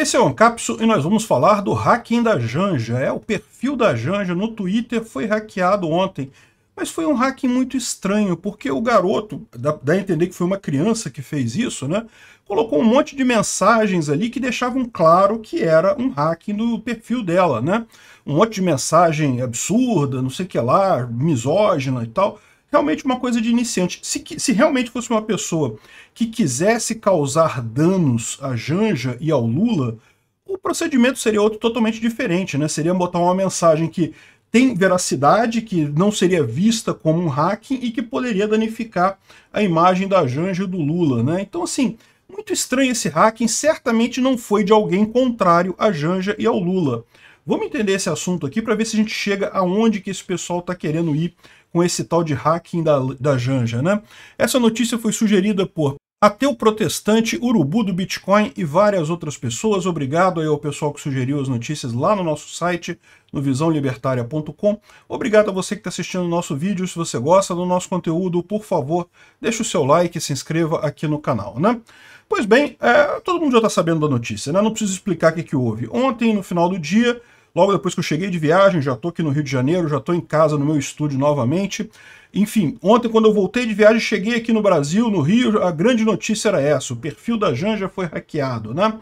Esse é o Ancapsu e nós vamos falar do hacking da Janja. É, o perfil da Janja no Twitter foi hackeado ontem. Mas foi um hacking muito estranho, porque o garoto, dá, dá, a entender que foi uma criança que fez isso, né? Colocou um monte de mensagens ali que deixavam claro que era um hacking do perfil dela, né? Um monte de mensagem absurda, não sei o que lá, misógina e tal realmente uma coisa de iniciante. Se, se realmente fosse uma pessoa que quisesse causar danos a Janja e ao Lula, o procedimento seria outro totalmente diferente, né? Seria botar uma mensagem que tem veracidade, que não seria vista como um hacking e que poderia danificar a imagem da Janja e do Lula, né? Então, assim, muito estranho esse hacking, certamente não foi de alguém contrário a Janja e ao Lula. Vamos entender esse assunto aqui para ver se a gente chega aonde que esse pessoal está querendo ir com esse tal de hacking da, da Janja, né? Essa notícia foi sugerida por Ateu protestante, urubu do Bitcoin e várias outras pessoas. Obrigado aí ao pessoal que sugeriu as notícias lá no nosso site, no visãolibertaria.com. Obrigado a você que está assistindo o nosso vídeo. Se você gosta do nosso conteúdo, por favor, deixe o seu like e se inscreva aqui no canal, né? Pois bem, é, todo mundo já está sabendo da notícia, né? Não preciso explicar o que, que houve. Ontem, no final do dia, Logo depois que eu cheguei de viagem, já estou aqui no Rio de Janeiro, já estou em casa no meu estúdio novamente. Enfim, ontem quando eu voltei de viagem, cheguei aqui no Brasil, no Rio, a grande notícia era essa, o perfil da Janja foi hackeado, né?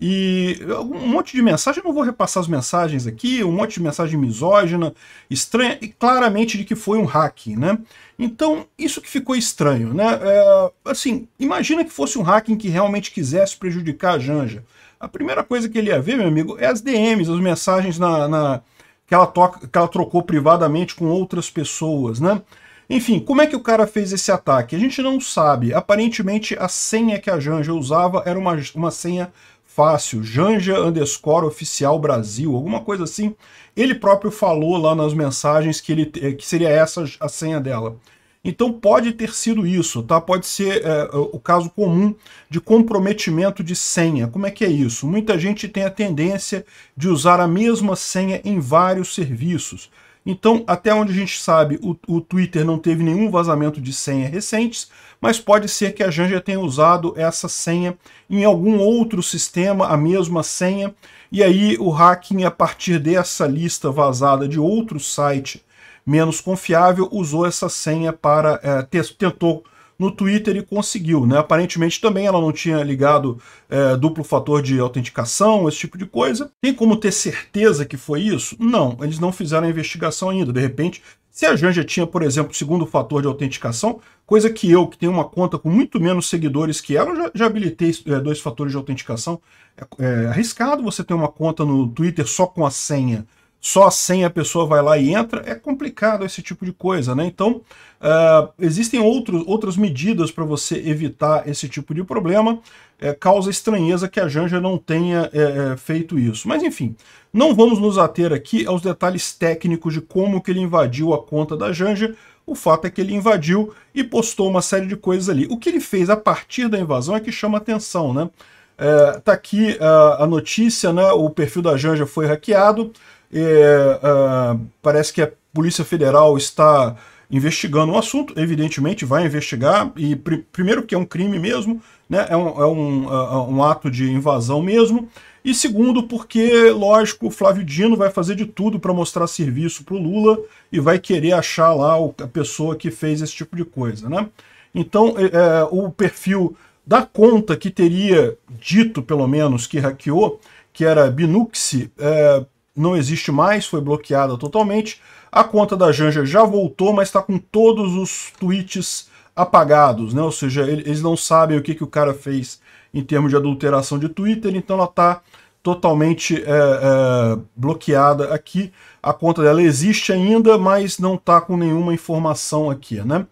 E um monte de mensagem, não vou repassar as mensagens aqui, um monte de mensagem misógina, estranha, e claramente de que foi um hacking, né? Então, isso que ficou estranho, né? É, assim, imagina que fosse um hacking que realmente quisesse prejudicar a Janja a primeira coisa que ele ia ver, meu amigo, é as DMs, as mensagens na, na que, ela toca, que ela trocou privadamente com outras pessoas, né? Enfim, como é que o cara fez esse ataque? A gente não sabe. Aparentemente, a senha que a Janja usava era uma, uma senha fácil, Janja underscore oficial Brasil, alguma coisa assim. Ele próprio falou lá nas mensagens que, ele, que seria essa a senha dela. Então pode ter sido isso, tá? Pode ser é, o caso comum de comprometimento de senha. Como é que é isso? Muita gente tem a tendência de usar a mesma senha em vários serviços. Então, até onde a gente sabe, o, o, Twitter não teve nenhum vazamento de senha recentes, mas pode ser que a Janja tenha usado essa senha em algum outro sistema, a mesma senha, e aí o hacking, a partir dessa lista vazada de outro site menos confiável usou essa senha para. É, tentou no Twitter e conseguiu. Né? Aparentemente também ela não tinha ligado é, duplo fator de autenticação, esse tipo de coisa. Tem como ter certeza que foi isso? Não, eles não fizeram a investigação ainda. De repente, se a Janja tinha, por exemplo, segundo fator de autenticação, coisa que eu, que tenho uma conta com muito menos seguidores que ela, já, já habilitei é, dois fatores de autenticação. É, é arriscado você ter uma conta no Twitter só com a senha só sem a pessoa vai lá e entra, é complicado esse tipo de coisa, né? Então, uh, existem outros, outras medidas para você evitar esse tipo de problema, é, causa estranheza que a Janja não tenha é, é, feito isso. Mas enfim, não vamos nos ater aqui aos detalhes técnicos de como que ele invadiu a conta da Janja, o fato é que ele invadiu e postou uma série de coisas ali. O que ele fez a partir da invasão é que chama atenção, né? É, tá aqui a, ah, a notícia, né? O perfil da Janja foi hackeado, é, ah, parece que a Polícia Federal está investigando o assunto, evidentemente vai investigar, e pr primeiro que é um crime mesmo, né, é, um, é um, uh, um, ato de invasão mesmo, e segundo porque, lógico, o Flávio Dino vai fazer de tudo para mostrar serviço para o Lula e vai querer achar lá o, a pessoa que fez esse tipo de coisa. Né? Então, é, é o perfil da conta que teria dito, pelo menos, que hackeou, que era Binuxi, é, não existe mais, foi bloqueada totalmente. A conta da Janja já voltou, mas está com todos os tweets apagados, né? Ou seja, eles não sabem o que, que o cara fez em termos de adulteração de Twitter, então ela está totalmente é, é, bloqueada aqui. A conta dela existe ainda, mas não está com nenhuma informação aqui, né?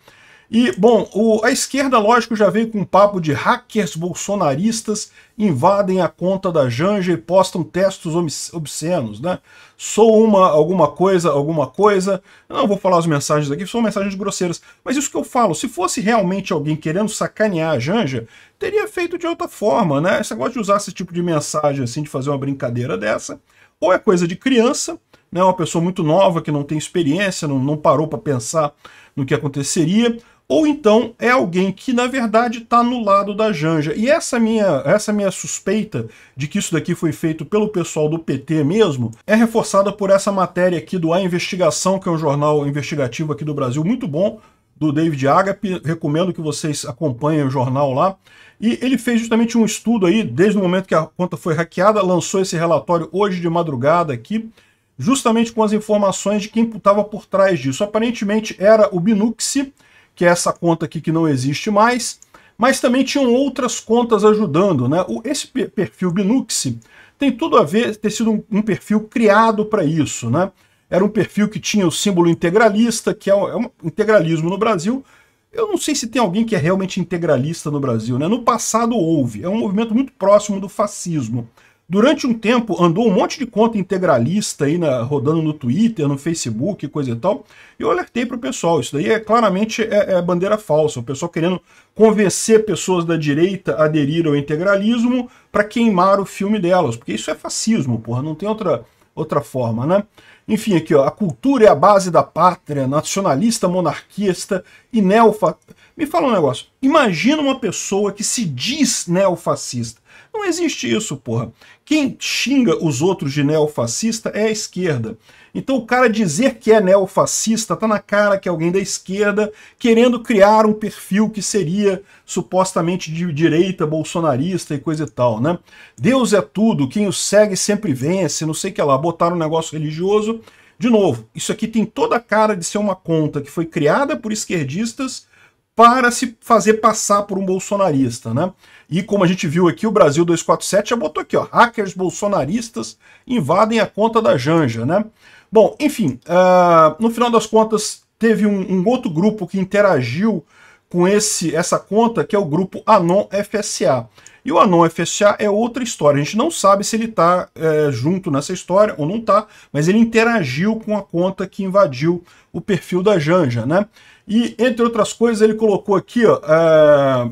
E, bom, o, a esquerda, lógico, já veio com um papo de hackers bolsonaristas invadem a conta da Janja e postam textos obscenos, né? Sou uma, alguma coisa, alguma coisa. Eu não vou falar as mensagens aqui, são mensagens grosseiras. Mas isso que eu falo, se fosse realmente alguém querendo sacanear a Janja, teria feito de outra forma, né? Esse gosta de usar esse tipo de mensagem, assim, de fazer uma brincadeira dessa, ou é coisa de criança, né? Uma pessoa muito nova que não tem experiência, não, não parou para pensar no que aconteceria, ou então é alguém que na verdade está no lado da Janja. E essa minha, essa minha suspeita de que isso daqui foi feito pelo pessoal do PT mesmo é reforçada por essa matéria aqui do A Investigação, que é um jornal investigativo aqui do Brasil muito bom, do David Agape, recomendo que vocês acompanhem o jornal lá. E ele fez justamente um estudo aí, desde o momento que a conta foi hackeada, lançou esse relatório hoje de madrugada aqui, justamente com as informações de quem estava por trás disso. Aparentemente era o Binuxi, que é essa conta aqui que não existe mais, mas também tinham outras contas ajudando. Né? Esse perfil Binux tem tudo a ver ter sido um, perfil criado para isso. Né? Era um perfil que tinha o símbolo integralista, que é, é um integralismo no Brasil, eu não sei se tem alguém que é realmente integralista no Brasil, né? No passado houve, é um movimento muito próximo do fascismo. Durante um tempo andou um monte de conta integralista aí na, rodando no Twitter, no Facebook, coisa e tal. E eu alertei para o pessoal, isso daí é claramente é, é, bandeira falsa. O pessoal querendo convencer pessoas da direita a aderir ao integralismo para queimar o filme delas, porque isso é fascismo, porra, não tem outra outra forma, né? Enfim, aqui ó, a cultura é a base da pátria, nacionalista, monarquista e neofa... Me fala um negócio, imagina uma pessoa que se diz neofascista, não existe isso, porra. Quem xinga os outros de neofascista é a esquerda. Então o cara dizer que é neofascista tá na cara que é alguém da esquerda querendo criar um perfil que seria supostamente de direita, bolsonarista e coisa e tal, né? Deus é tudo, quem o segue sempre vence, não sei o que lá, botaram um negócio religioso. De novo, isso aqui tem toda a cara de ser uma conta que foi criada por esquerdistas para se fazer passar por um bolsonarista, né? E como a gente viu aqui, o Brasil 247 já botou aqui, ó, hackers bolsonaristas invadem a conta da Janja, né? Bom, enfim, uh, no final das contas, teve um, um outro grupo que interagiu com esse essa conta, que é o grupo Anon FSA. E o Anon FSA é outra história. A gente não sabe se ele está é, junto nessa história ou não está, mas ele interagiu com a conta que invadiu o perfil da Janja, né? E, entre outras coisas, ele colocou aqui, ó, é...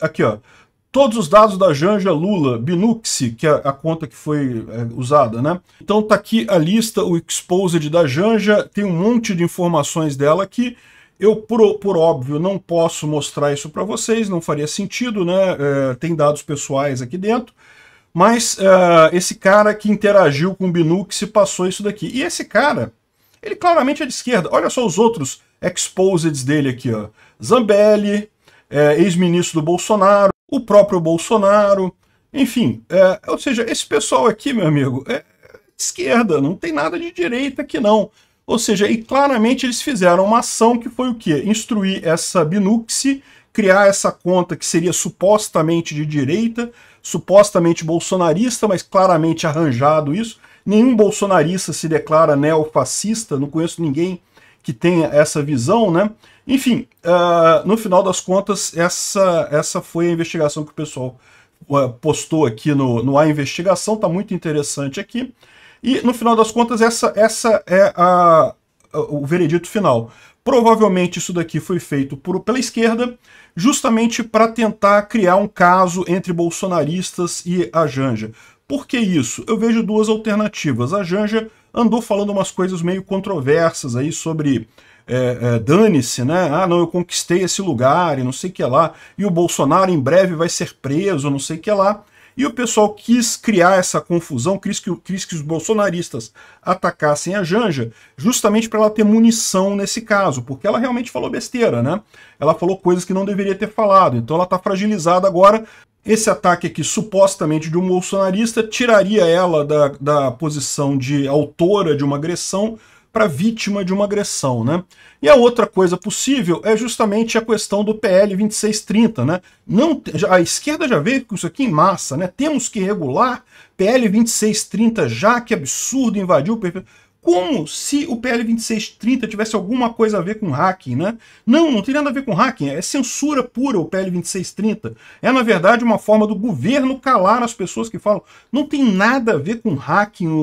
aqui, ó, todos os dados da Janja Lula, Binuxi, que é a conta que foi é, usada, né? Então tá aqui a lista, o Exposed da Janja, tem um monte de informações dela aqui, eu, por, por óbvio, não posso mostrar isso para vocês, não faria sentido, né? É, tem dados pessoais aqui dentro. Mas é, esse cara que interagiu com o que se passou isso daqui. E esse cara, ele claramente é de esquerda. Olha só os outros exposed dele aqui, ó. Zambelli, é, ex-ministro do Bolsonaro, o próprio Bolsonaro, enfim. É, ou seja, esse pessoal aqui, meu amigo, é, é esquerda, não tem nada de direita aqui não. Ou seja, e claramente eles fizeram uma ação que foi o quê? Instruir essa Binuxi, criar essa conta que seria supostamente de direita, supostamente bolsonarista, mas claramente arranjado isso. Nenhum bolsonarista se declara neofascista, não conheço ninguém que tenha essa visão, né? Enfim, uh, no final das contas, essa, essa foi a investigação que o pessoal uh, postou aqui no, no A Investigação, tá muito interessante aqui. E no final das contas, essa, essa é a, a, o veredito final. Provavelmente isso daqui foi feito por, pela esquerda, justamente para tentar criar um caso entre bolsonaristas e a Janja. Por que isso? Eu vejo duas alternativas. A Janja andou falando umas coisas meio controversas aí sobre é, é, dane-se, né? Ah, não, eu conquistei esse lugar e não sei o que lá, e o Bolsonaro em breve vai ser preso, não sei o que lá. E o pessoal quis criar essa confusão, quis que, quis que os bolsonaristas atacassem a Janja, justamente para ela ter munição nesse caso, porque ela realmente falou besteira, né? Ela falou coisas que não deveria ter falado, então ela está fragilizada agora. Esse ataque aqui, supostamente de um bolsonarista, tiraria ela da, da posição de autora de uma agressão para vítima de uma agressão, né? E a outra coisa possível é justamente a questão do PL 2630, né? Não, a esquerda já veio com isso aqui em massa, né? Temos que regular PL 2630 já, que absurdo, invadiu o perfil como se o PL 2630 tivesse alguma coisa a ver com hacking, né? Não, não tem nada a ver com hacking, é censura pura o PL 2630. É, na verdade, uma forma do governo calar as pessoas que falam. Não tem nada a ver com hacking o,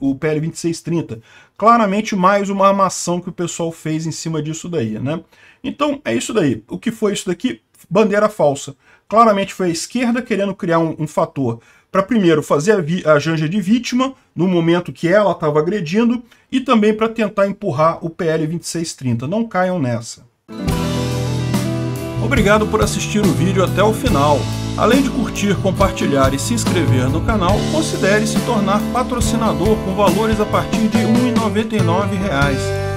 o, o PL 2630. Claramente mais uma armação que o pessoal fez em cima disso daí, né? Então, é isso daí. O que foi isso daqui? Bandeira falsa. Claramente foi a esquerda querendo criar um, um fator para primeiro fazer a, a, Janja de vítima no momento que ela estava agredindo e também para tentar empurrar o PL 2630. Não caiam nessa. Obrigado por assistir o vídeo até o final. Além de curtir, compartilhar e se inscrever no canal, considere se tornar patrocinador com valores a partir de R$ 1,99